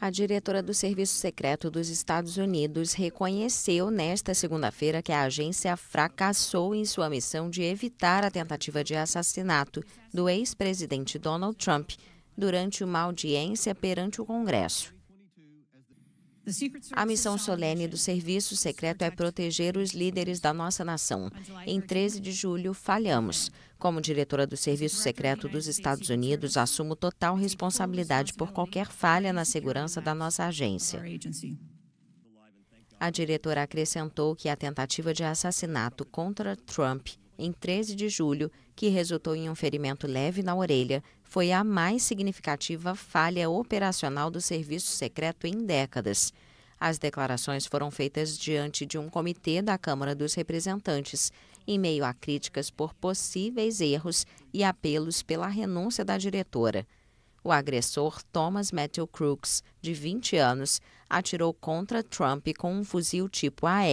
A diretora do Serviço Secreto dos Estados Unidos reconheceu nesta segunda-feira que a agência fracassou em sua missão de evitar a tentativa de assassinato do ex-presidente Donald Trump durante uma audiência perante o Congresso. A missão solene do Serviço Secreto é proteger os líderes da nossa nação. Em 13 de julho, falhamos. Como diretora do Serviço Secreto dos Estados Unidos, assumo total responsabilidade por qualquer falha na segurança da nossa agência. A diretora acrescentou que a tentativa de assassinato contra Trump em 13 de julho, que resultou em um ferimento leve na orelha, foi a mais significativa falha operacional do serviço secreto em décadas. As declarações foram feitas diante de um comitê da Câmara dos Representantes, em meio a críticas por possíveis erros e apelos pela renúncia da diretora. O agressor Thomas Matthew Crooks, de 20 anos, atirou contra Trump com um fuzil tipo AR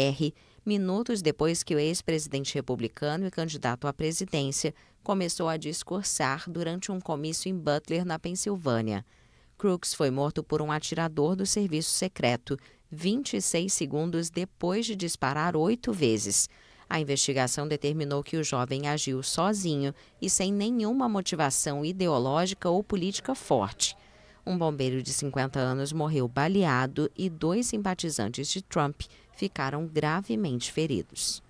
minutos depois que o ex-presidente republicano e candidato à presidência começou a discursar durante um comício em Butler, na Pensilvânia. Crooks foi morto por um atirador do serviço secreto 26 segundos depois de disparar oito vezes. A investigação determinou que o jovem agiu sozinho e sem nenhuma motivação ideológica ou política forte. Um bombeiro de 50 anos morreu baleado e dois simpatizantes de Trump ficaram gravemente feridos.